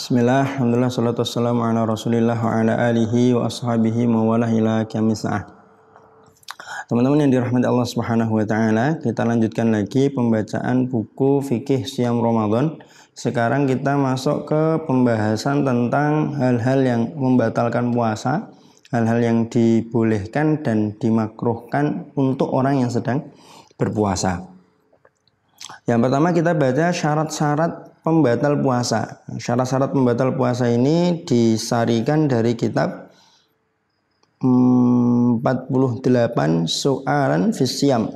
Bismillah, Alhamdulillah, salatu wassalamu ala rasulillah wa ala alihi wa ashabihi wa wala ila sa'ah. Teman-teman yang dirahmati Allah Subhanahu wa taala, kita lanjutkan lagi pembacaan buku Fikih Siam Ramadan. Sekarang kita masuk ke pembahasan tentang hal-hal yang membatalkan puasa, hal-hal yang dibolehkan dan dimakruhkan untuk orang yang sedang berpuasa. Yang pertama kita baca syarat-syarat pembatal puasa. Syarat-syarat pembatal puasa ini disarikan dari kitab 48 Su'aran Fisiam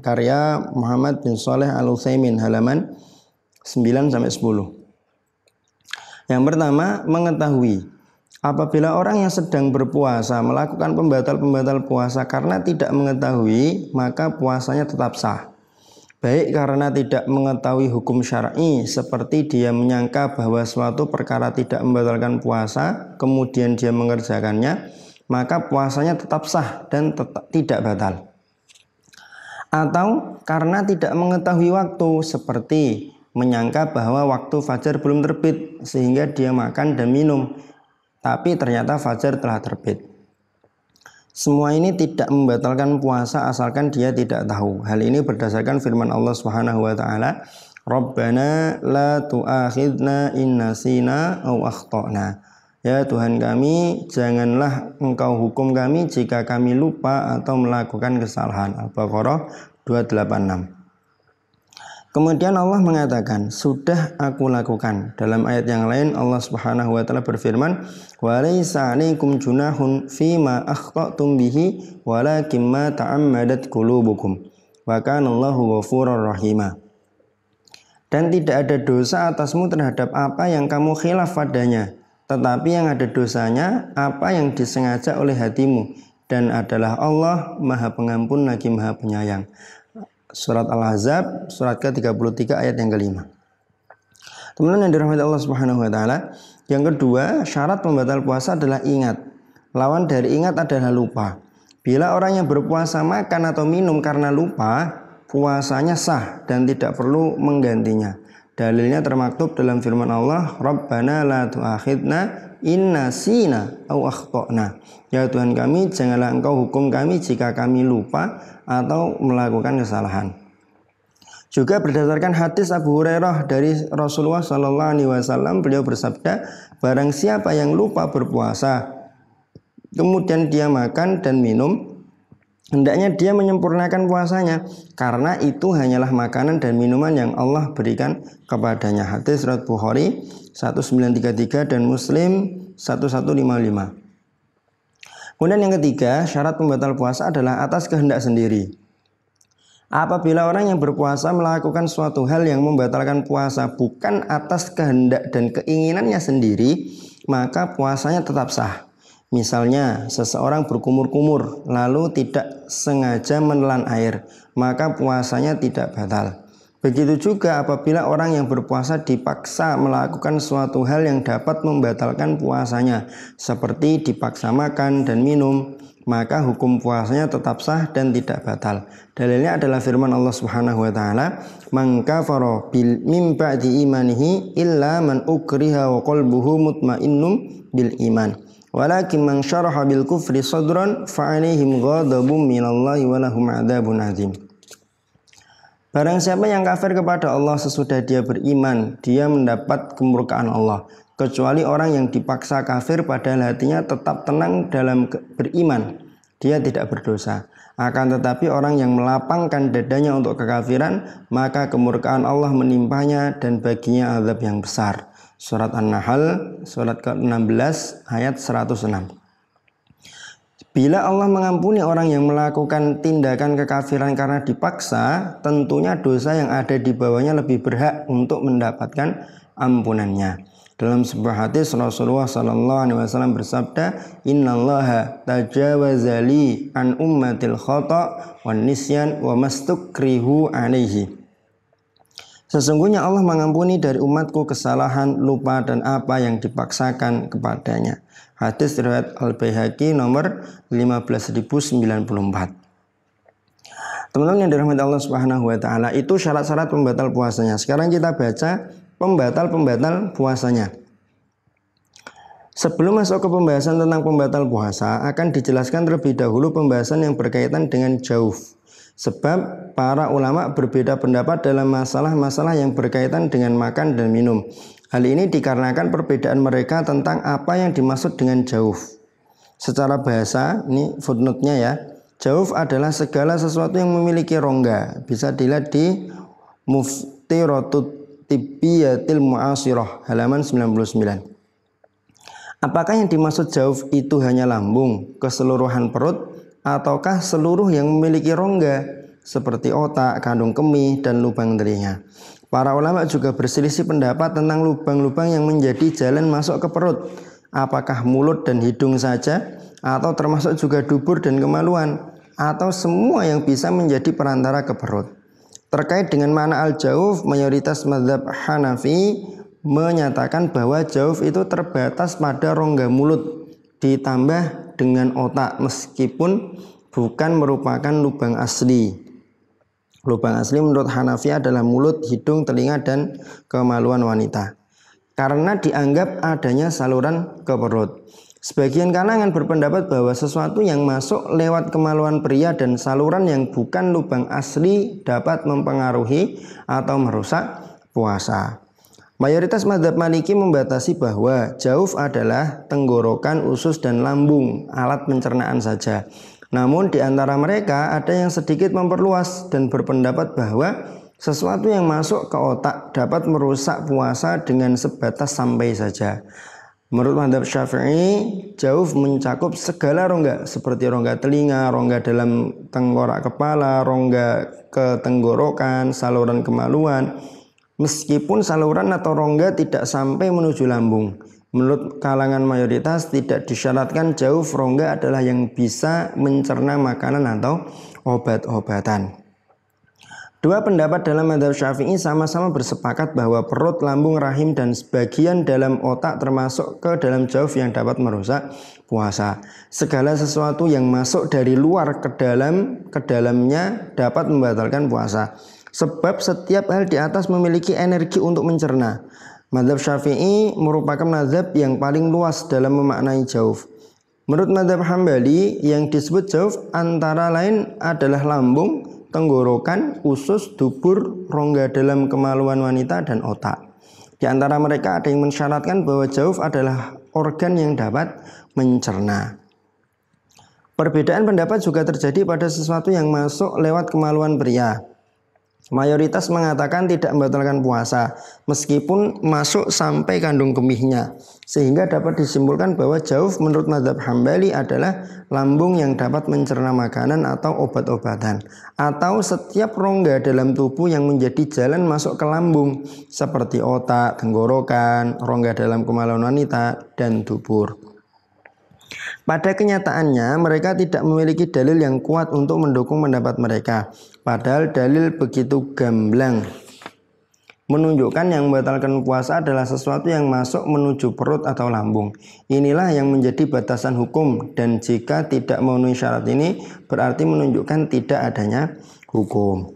karya Muhammad bin Saleh Al Utsaimin halaman 9 sampai 10. Yang pertama mengetahui apabila orang yang sedang berpuasa melakukan pembatal-pembatal puasa karena tidak mengetahui maka puasanya tetap sah baik karena tidak mengetahui hukum syar'i seperti dia menyangka bahwa suatu perkara tidak membatalkan puasa kemudian dia mengerjakannya maka puasanya tetap sah dan tetap tidak batal atau karena tidak mengetahui waktu seperti menyangka bahwa waktu fajar belum terbit sehingga dia makan dan minum tapi ternyata fajar telah terbit semua ini tidak membatalkan puasa asalkan dia tidak tahu. Hal ini berdasarkan firman Allah Subhanahu wa taala, "Rabbana la tu'akhidna in nasina aw akhtana." Ya Tuhan kami, janganlah Engkau hukum kami jika kami lupa atau melakukan kesalahan. Al-Baqarah 286. Kemudian Allah mengatakan, "Sudah aku lakukan." Dalam ayat yang lain Allah Subhanahu wa taala berfirman, "Wa laisa 'alaikum junahun fi ma akhtatum bihi walakin ma ta'ammadat qulubukum." Wa kana Allahu ghafurur rahima. Dan tidak ada dosa atasmu terhadap apa yang kamu khilaf padanya, tetapi yang ada dosanya apa yang disengaja oleh hatimu dan adalah Allah Maha Pengampun lagi Maha Penyayang surat Al-Ahzab surat ke-33 ayat yang kelima. Teman-teman yang dirahmati Allah Subhanahu wa taala, yang kedua, syarat pembatal puasa adalah ingat. Lawan dari ingat adalah lupa. Bila orang yang berpuasa makan atau minum karena lupa, puasanya sah dan tidak perlu menggantinya. Dalilnya termaktub dalam firman Allah, "Rabbana la tu'akhidna inna sina au akhtana. Ya Tuhan kami, janganlah Engkau hukum kami jika kami lupa atau melakukan kesalahan. Juga berdasarkan hadis Abu Hurairah dari Rasulullah Shallallahu Alaihi Wasallam beliau bersabda, barang siapa yang lupa berpuasa, kemudian dia makan dan minum, hendaknya dia menyempurnakan puasanya karena itu hanyalah makanan dan minuman yang Allah berikan kepadanya hadis surat Bukhari 1933 dan Muslim 1155 Kemudian yang ketiga, syarat pembatal puasa adalah atas kehendak sendiri. Apabila orang yang berpuasa melakukan suatu hal yang membatalkan puasa bukan atas kehendak dan keinginannya sendiri, maka puasanya tetap sah. Misalnya, seseorang berkumur-kumur lalu tidak sengaja menelan air, maka puasanya tidak batal. Begitu juga apabila orang yang berpuasa dipaksa melakukan suatu hal yang dapat membatalkan puasanya, seperti dipaksa makan dan minum, maka hukum puasanya tetap sah dan tidak batal. Dalilnya adalah firman Allah Subhanahu wa taala, "Man kafara bil mim ba'di imanihi illa man ukriha wa qalbuhu mutmainnum bil iman." Walakin man syaraha bil kufri sadran fa alaihim ghadabun minallahi wa lahum adzabun adzim. Barang siapa yang kafir kepada Allah sesudah dia beriman, dia mendapat kemurkaan Allah. Kecuali orang yang dipaksa kafir padahal hatinya tetap tenang dalam beriman, dia tidak berdosa. Akan tetapi orang yang melapangkan dadanya untuk kekafiran, maka kemurkaan Allah menimpanya dan baginya azab yang besar. Surat An-Nahl, surat ke-16 ayat 106. Bila Allah mengampuni orang yang melakukan tindakan kekafiran karena dipaksa, tentunya dosa yang ada di bawahnya lebih berhak untuk mendapatkan ampunannya. Dalam sebuah hadis Rasulullah Sallallahu Alaihi Wasallam bersabda, Innallaha tajawazali an ummatil khata wa nisyan wa mastukrihu alaihi. Sesungguhnya Allah mengampuni dari umatku kesalahan, lupa, dan apa yang dipaksakan kepadanya. Hadis riwayat Al-Baihaqi nomor 15094. Teman-teman yang dirahmati Allah Subhanahu wa taala, itu syarat-syarat pembatal puasanya. Sekarang kita baca pembatal-pembatal puasanya. Sebelum masuk ke pembahasan tentang pembatal puasa, akan dijelaskan terlebih dahulu pembahasan yang berkaitan dengan jauh. Sebab para ulama berbeda pendapat dalam masalah-masalah yang berkaitan dengan makan dan minum. Hal ini dikarenakan perbedaan mereka tentang apa yang dimaksud dengan jauf. Secara bahasa, ini footnote-nya ya. Jauf adalah segala sesuatu yang memiliki rongga. Bisa dilihat di mufti rotut Tibiyatil Mu'asirah halaman 99. Apakah yang dimaksud jauf itu hanya lambung, keseluruhan perut, ataukah seluruh yang memiliki rongga seperti otak, kandung kemih, dan lubang telinga. Para ulama juga berselisih pendapat tentang lubang-lubang yang menjadi jalan masuk ke perut. Apakah mulut dan hidung saja atau termasuk juga dubur dan kemaluan atau semua yang bisa menjadi perantara ke perut. Terkait dengan mana al-jauf, mayoritas madhab Hanafi menyatakan bahwa jauf itu terbatas pada rongga mulut ditambah dengan otak meskipun bukan merupakan lubang asli. Lubang asli menurut Hanafi adalah mulut, hidung, telinga, dan kemaluan wanita. Karena dianggap adanya saluran ke perut. Sebagian kalangan berpendapat bahwa sesuatu yang masuk lewat kemaluan pria dan saluran yang bukan lubang asli dapat mempengaruhi atau merusak puasa. Mayoritas madhab maliki membatasi bahwa jauf adalah tenggorokan, usus, dan lambung, alat pencernaan saja. Namun di antara mereka ada yang sedikit memperluas dan berpendapat bahwa sesuatu yang masuk ke otak dapat merusak puasa dengan sebatas sampai saja. Menurut madhab syafi'i, jauh mencakup segala rongga seperti rongga telinga, rongga dalam tengkorak kepala, rongga ke tenggorokan, saluran kemaluan, meskipun saluran atau rongga tidak sampai menuju lambung. Menurut kalangan mayoritas tidak disyaratkan jauh rongga adalah yang bisa mencerna makanan atau obat-obatan. Dua pendapat dalam madhab syafi'i sama-sama bersepakat bahwa perut, lambung, rahim, dan sebagian dalam otak termasuk ke dalam jauh yang dapat merusak puasa. Segala sesuatu yang masuk dari luar ke dalam, ke dalamnya dapat membatalkan puasa. Sebab setiap hal di atas memiliki energi untuk mencerna. Madhab Syafi'i merupakan madhab yang paling luas dalam memaknai jauf. Menurut madhab Hambali, yang disebut jauf antara lain adalah lambung, tenggorokan, usus, dubur, rongga dalam kemaluan wanita, dan otak. Di antara mereka ada yang mensyaratkan bahwa jauf adalah organ yang dapat mencerna. Perbedaan pendapat juga terjadi pada sesuatu yang masuk lewat kemaluan pria. Mayoritas mengatakan tidak membatalkan puasa meskipun masuk sampai kandung kemihnya. Sehingga dapat disimpulkan bahwa jauh menurut madhab Hambali adalah lambung yang dapat mencerna makanan atau obat-obatan. Atau setiap rongga dalam tubuh yang menjadi jalan masuk ke lambung seperti otak, tenggorokan, rongga dalam kemaluan wanita, dan dubur. Pada kenyataannya, mereka tidak memiliki dalil yang kuat untuk mendukung pendapat mereka. Padahal dalil begitu gamblang. Menunjukkan yang membatalkan puasa adalah sesuatu yang masuk menuju perut atau lambung. Inilah yang menjadi batasan hukum dan jika tidak memenuhi syarat ini berarti menunjukkan tidak adanya hukum.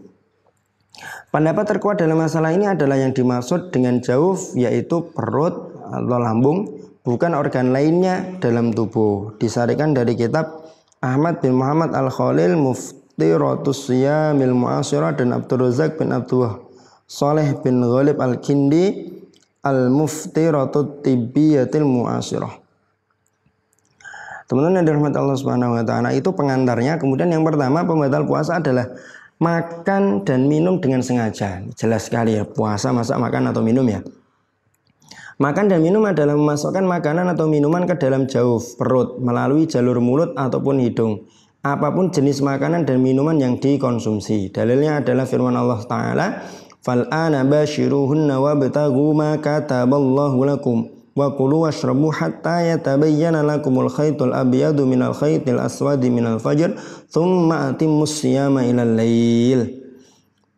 Pendapat terkuat dalam masalah ini adalah yang dimaksud dengan jauh yaitu perut atau lambung bukan organ lainnya dalam tubuh. Disarikan dari kitab Ahmad bin Muhammad Al-Khalil Mufti Rotus Siyamil Mu'asyirah dan Abdul Razak bin Abdullah Saleh bin Ghalib Al-Kindi Al-Mufti Rotut Tibiyatil Mu'asyirah. Teman-teman yang dirahmati Allah Subhanahu wa taala itu pengantarnya. Kemudian yang pertama pembatal puasa adalah makan dan minum dengan sengaja. Jelas sekali ya, puasa masa makan atau minum ya. Makan dan minum adalah memasukkan makanan atau minuman ke dalam jauh perut melalui jalur mulut ataupun hidung. Apapun jenis makanan dan minuman yang dikonsumsi. Dalilnya adalah firman Allah Ta'ala. Fal'ana bashiruhunna wa betagu ma kataballahu lakum. Wa kulu washrabu hatta yatabayyana lakumul khaytul abiyadu minal khaytil aswadi minal fajr. Thumma atimmus siyama ilal layil.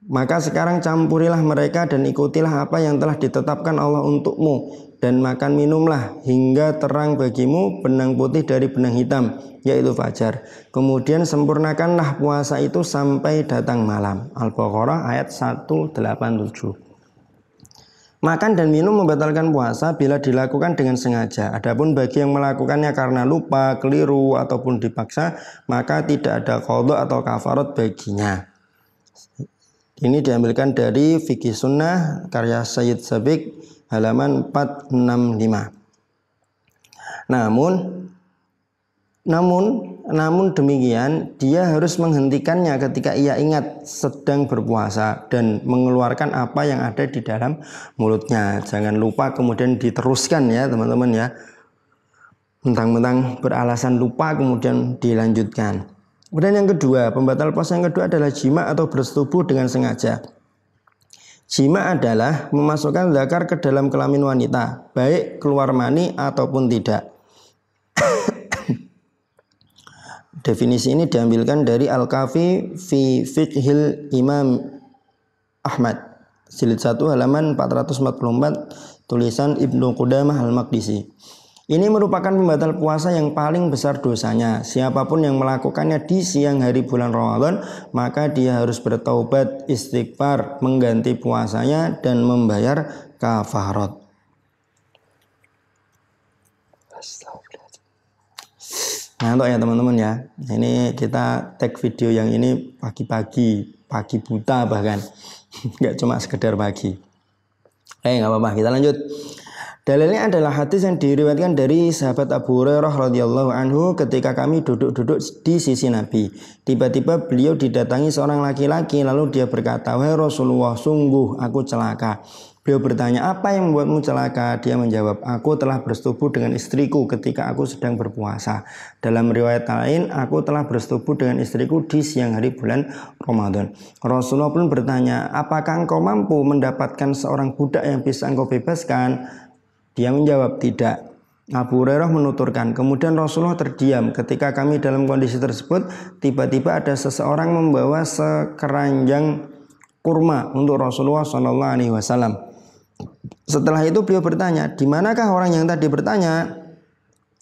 Maka sekarang campurilah mereka dan ikutilah apa yang telah ditetapkan Allah untukmu dan makan minumlah hingga terang bagimu benang putih dari benang hitam yaitu fajar. Kemudian sempurnakanlah puasa itu sampai datang malam. Al-Baqarah ayat 187. Makan dan minum membatalkan puasa bila dilakukan dengan sengaja. Adapun bagi yang melakukannya karena lupa, keliru, ataupun dipaksa, maka tidak ada kodok atau kafarat baginya. Ini diambilkan dari Fikih Sunnah karya Sayyid Sabik halaman 465. Namun namun namun demikian dia harus menghentikannya ketika ia ingat sedang berpuasa dan mengeluarkan apa yang ada di dalam mulutnya. Jangan lupa kemudian diteruskan ya teman-teman ya. Mentang-mentang beralasan lupa kemudian dilanjutkan. Kemudian yang kedua, pembatal puasa yang kedua adalah jima atau bersetubuh dengan sengaja. Jima adalah memasukkan zakar ke dalam kelamin wanita, baik keluar mani ataupun tidak. Definisi ini diambilkan dari Al-Kafi fi Fiqhil Imam Ahmad jilid 1 halaman 444 tulisan Ibnu Qudamah Al-Maqdisi. Ini merupakan pembatal puasa yang paling besar dosanya. Siapapun yang melakukannya di siang hari bulan Ramadan, maka dia harus bertaubat, istighfar, mengganti puasanya dan membayar kafarat. Nah, untuk ya teman-teman ya. Ini kita tag video yang ini pagi-pagi, pagi buta bahkan. Enggak cuma sekedar pagi. Eh, nggak apa-apa, kita lanjut. Dalilnya adalah hadis yang diriwayatkan dari sahabat Abu Hurairah radhiyallahu anhu ketika kami duduk-duduk di sisi Nabi. Tiba-tiba beliau didatangi seorang laki-laki lalu dia berkata, "Wahai Rasulullah, sungguh aku celaka." Beliau bertanya, "Apa yang membuatmu celaka?" Dia menjawab, "Aku telah bersetubuh dengan istriku ketika aku sedang berpuasa." Dalam riwayat lain, "Aku telah bersetubuh dengan istriku di siang hari bulan Ramadan." Rasulullah pun bertanya, "Apakah engkau mampu mendapatkan seorang budak yang bisa engkau bebaskan?" Dia menjawab tidak. Abu Hurairah menuturkan, kemudian Rasulullah terdiam ketika kami dalam kondisi tersebut, tiba-tiba ada seseorang membawa sekeranjang kurma untuk Rasulullah Shallallahu Alaihi Wasallam. Setelah itu beliau bertanya, di manakah orang yang tadi bertanya?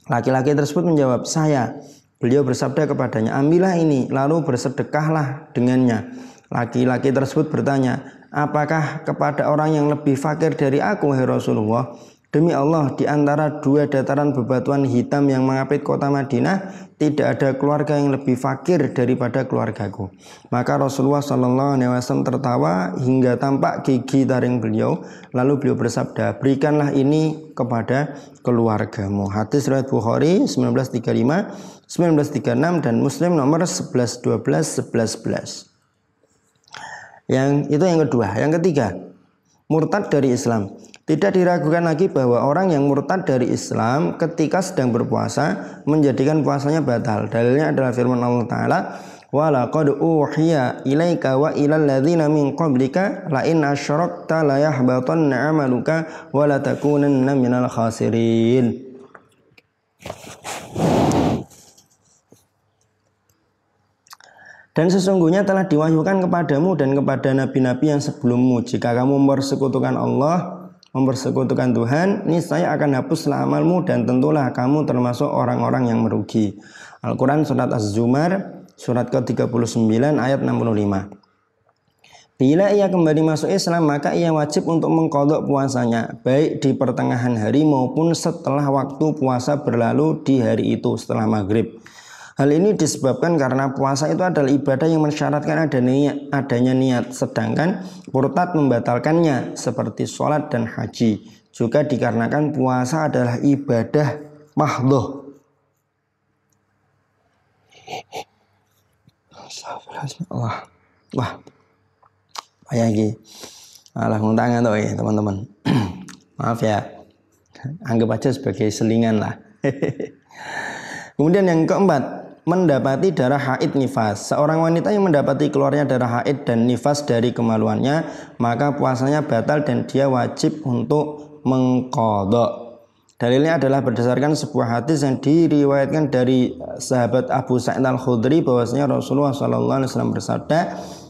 Laki-laki tersebut menjawab, saya. Beliau bersabda kepadanya, ambillah ini, lalu bersedekahlah dengannya. Laki-laki tersebut bertanya, apakah kepada orang yang lebih fakir dari aku, hai Rasulullah? Demi Allah, di antara dua dataran bebatuan hitam yang mengapit kota Madinah, tidak ada keluarga yang lebih fakir daripada keluargaku. Maka Rasulullah Shallallahu Alaihi Wasallam tertawa hingga tampak gigi taring beliau. Lalu beliau bersabda, berikanlah ini kepada keluargamu. Hadis riwayat Bukhari 1935, 1936 dan Muslim nomor 11, 12, 11, 11. Yang itu yang kedua. Yang ketiga, murtad dari Islam. Tidak diragukan lagi bahwa orang yang murtad dari Islam ketika sedang berpuasa menjadikan puasanya batal. Dalilnya adalah firman Allah Ta'ala walaqad uhiya ilaika wa ilal min qablika la in ta la 'amaluka wa khasirin Dan sesungguhnya telah diwahyukan kepadamu dan kepada nabi-nabi yang sebelummu jika kamu mempersekutukan Allah mempersekutukan Tuhan, ini saya akan hapuslah amalmu dan tentulah kamu termasuk orang-orang yang merugi. Al-Quran Surat Az-Zumar Surat ke-39 ayat 65 Bila ia kembali masuk Islam maka ia wajib untuk mengkodok puasanya Baik di pertengahan hari maupun setelah waktu puasa berlalu di hari itu setelah maghrib Hal ini disebabkan karena puasa itu adalah ibadah yang mensyaratkan adanya, adanya niat, sedangkan murtad membatalkannya seperti sholat dan haji. Juga dikarenakan puasa adalah ibadah mahluk. Wah, wah, wah, wah, Alah, tangan wah, ya teman-teman. Maaf ya, anggap aja sebagai selingan lah. Kemudian yang keempat, mendapati darah haid nifas. Seorang wanita yang mendapati keluarnya darah haid dan nifas dari kemaluannya, maka puasanya batal dan dia wajib untuk mengkodok. Dalilnya adalah berdasarkan sebuah hadis yang diriwayatkan dari eh, sahabat Abu Sa'id al-Khudri bahwasanya Rasulullah SAW bersabda,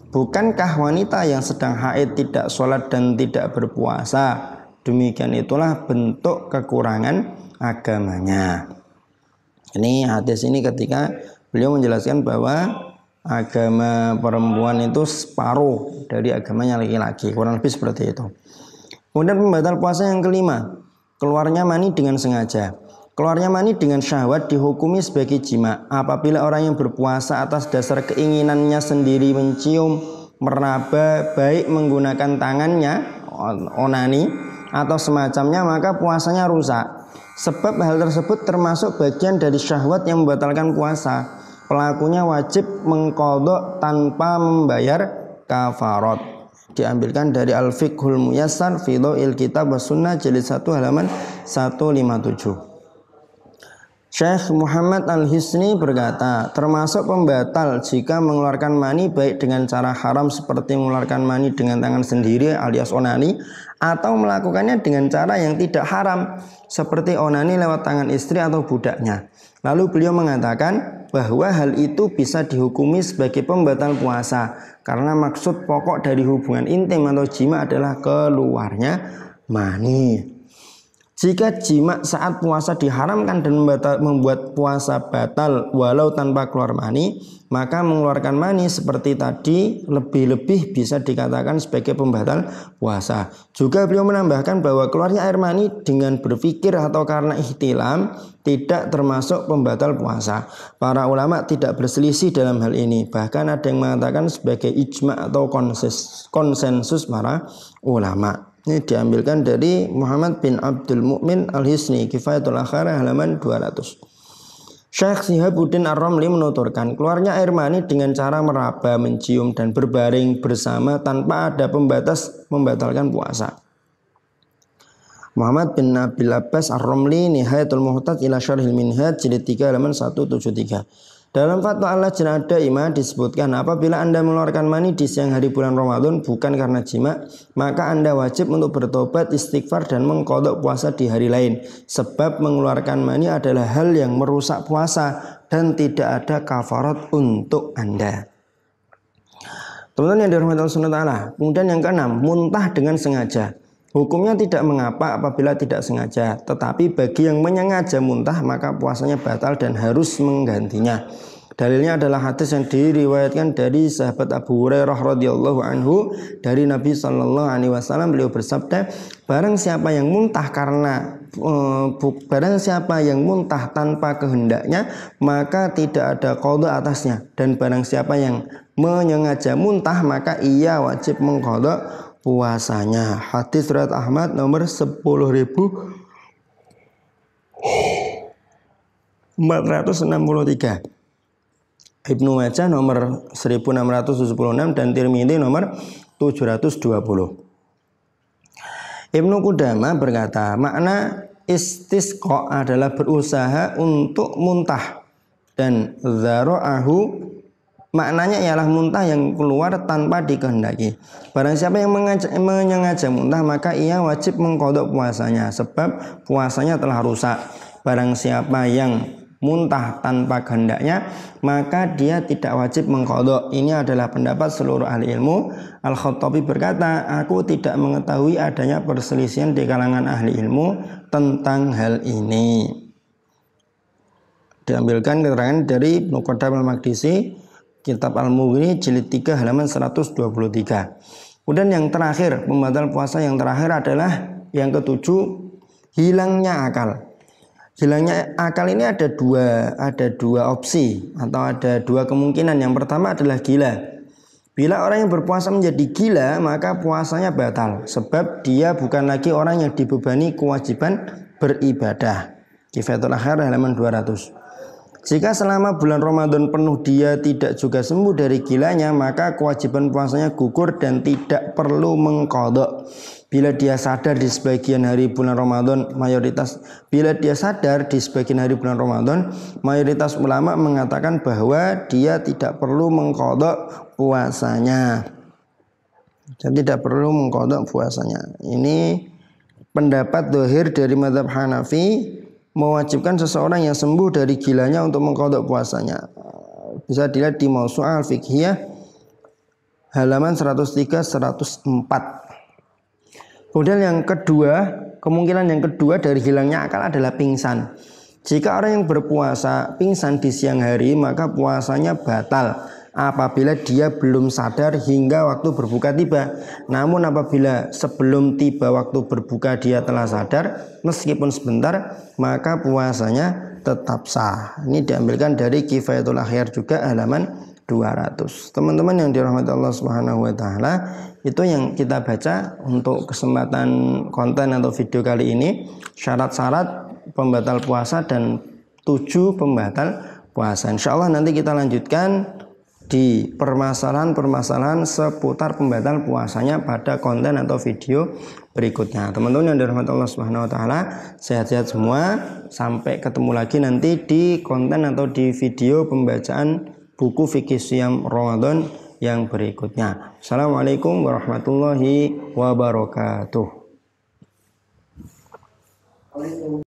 Bukankah wanita yang sedang haid tidak sholat dan tidak berpuasa? Demikian itulah bentuk kekurangan agamanya. Ini hadis ini ketika beliau menjelaskan bahwa agama perempuan itu separuh dari agamanya laki-laki, kurang lebih seperti itu. Kemudian pembatal puasa yang kelima, keluarnya mani dengan sengaja. Keluarnya mani dengan syahwat dihukumi sebagai jima apabila orang yang berpuasa atas dasar keinginannya sendiri mencium, meraba, baik menggunakan tangannya, onani, atau semacamnya maka puasanya rusak. Sebab hal tersebut termasuk bagian dari syahwat yang membatalkan puasa. Pelakunya wajib mengkodok tanpa membayar kafarot. Diambilkan dari Al-Fiqhul Muyassar Fido'il Kitab wa Sunnah Jilid 1 halaman 157. Syekh Muhammad Al-Hisni berkata, termasuk pembatal jika mengeluarkan mani baik dengan cara haram seperti mengeluarkan mani dengan tangan sendiri alias onani atau melakukannya dengan cara yang tidak haram seperti onani lewat tangan istri atau budaknya. Lalu beliau mengatakan bahwa hal itu bisa dihukumi sebagai pembatal puasa karena maksud pokok dari hubungan intim atau jima adalah keluarnya mani. Jika jima saat puasa diharamkan dan membuat puasa batal walau tanpa keluar mani, maka mengeluarkan mani seperti tadi lebih-lebih bisa dikatakan sebagai pembatal puasa. Juga beliau menambahkan bahwa keluarnya air mani dengan berpikir atau karena ihtilam tidak termasuk pembatal puasa. Para ulama tidak berselisih dalam hal ini, bahkan ada yang mengatakan sebagai ijma atau konsensus para ulama. Ini diambilkan dari Muhammad bin Abdul Mukmin Al-Hisni, Kifayatul Akhara halaman 200. Syekh Sihabuddin Ar-Romli menuturkan, keluarnya air mani dengan cara meraba, mencium, dan berbaring bersama tanpa ada pembatas membatalkan puasa. Muhammad bin Nabil Abbas Ar-Romli Nihayatul Muhtad ila Syarhil Minhaj jilid 3 halaman 173. Dalam fatwa Allah Jenada ima disebutkan apabila Anda mengeluarkan mani di siang hari bulan Ramadan bukan karena jima, maka Anda wajib untuk bertobat, istighfar dan mengkodok puasa di hari lain. Sebab mengeluarkan mani adalah hal yang merusak puasa dan tidak ada kafarat untuk Anda. Teman-teman yang dirahmati Allah Kemudian yang keenam, muntah dengan sengaja. Hukumnya tidak mengapa apabila tidak sengaja, tetapi bagi yang menyengaja muntah maka puasanya batal dan harus menggantinya. Dalilnya adalah hadis yang diriwayatkan dari sahabat Abu Hurairah radhiyallahu anhu dari Nabi Shallallahu alaihi wasallam beliau bersabda, barang siapa yang muntah karena e, barang siapa yang muntah tanpa kehendaknya maka tidak ada qada atasnya dan barang siapa yang menyengaja muntah maka ia wajib mengqada puasanya. Hadis surat Ahmad nomor 10463. Ibnu Majah nomor 1676 dan Tirmidzi nomor 720. Ibnu Kudama berkata, makna istisqa adalah berusaha untuk muntah dan zaro'ahu maknanya ialah muntah yang keluar tanpa dikehendaki. Barang siapa yang menyengaja muntah maka ia wajib mengkodok puasanya sebab puasanya telah rusak. Barang siapa yang muntah tanpa kehendaknya maka dia tidak wajib mengkodok ini adalah pendapat seluruh ahli ilmu Al-Khattabi berkata aku tidak mengetahui adanya perselisihan di kalangan ahli ilmu tentang hal ini diambilkan keterangan dari Nukodam Al-Makdisi Kitab Al-Mughni jilid 3 halaman 123. Kemudian yang terakhir, pembatal puasa yang terakhir adalah yang ketujuh hilangnya akal. Hilangnya akal ini ada dua ada dua opsi atau ada dua kemungkinan. Yang pertama adalah gila. Bila orang yang berpuasa menjadi gila, maka puasanya batal sebab dia bukan lagi orang yang dibebani kewajiban beribadah. Kifatul Akhir halaman 200. Jika selama bulan Ramadan penuh dia tidak juga sembuh dari gilanya, maka kewajiban puasanya gugur dan tidak perlu mengkodok. Bila dia sadar di sebagian hari bulan Ramadan, mayoritas bila dia sadar di sebagian hari bulan Ramadan, mayoritas ulama mengatakan bahwa dia tidak perlu mengkodok puasanya. Dan tidak perlu mengkodok puasanya. Ini pendapat dohir dari madhab Hanafi mewajibkan seseorang yang sembuh dari gilanya untuk mengkodok puasanya. Bisa dilihat di Mausu'ah Al-Fiqhiyah halaman 103-104. Kemudian yang kedua, kemungkinan yang kedua dari hilangnya akal adalah pingsan. Jika orang yang berpuasa pingsan di siang hari, maka puasanya batal apabila dia belum sadar hingga waktu berbuka tiba. Namun apabila sebelum tiba waktu berbuka dia telah sadar meskipun sebentar maka puasanya tetap sah. Ini diambilkan dari Kifayatul Akhir juga halaman 200. Teman-teman yang dirahmati Allah Subhanahu wa taala, itu yang kita baca untuk kesempatan konten atau video kali ini, syarat-syarat pembatal puasa dan tujuh pembatal puasa. Insya Allah nanti kita lanjutkan di permasalahan-permasalahan seputar pembatal puasanya pada konten atau video berikutnya. Teman-teman yang dirahmati Allah Subhanahu wa taala, sehat-sehat semua. Sampai ketemu lagi nanti di konten atau di video pembacaan buku fikih siam Ramadan yang berikutnya. Assalamualaikum warahmatullahi wabarakatuh.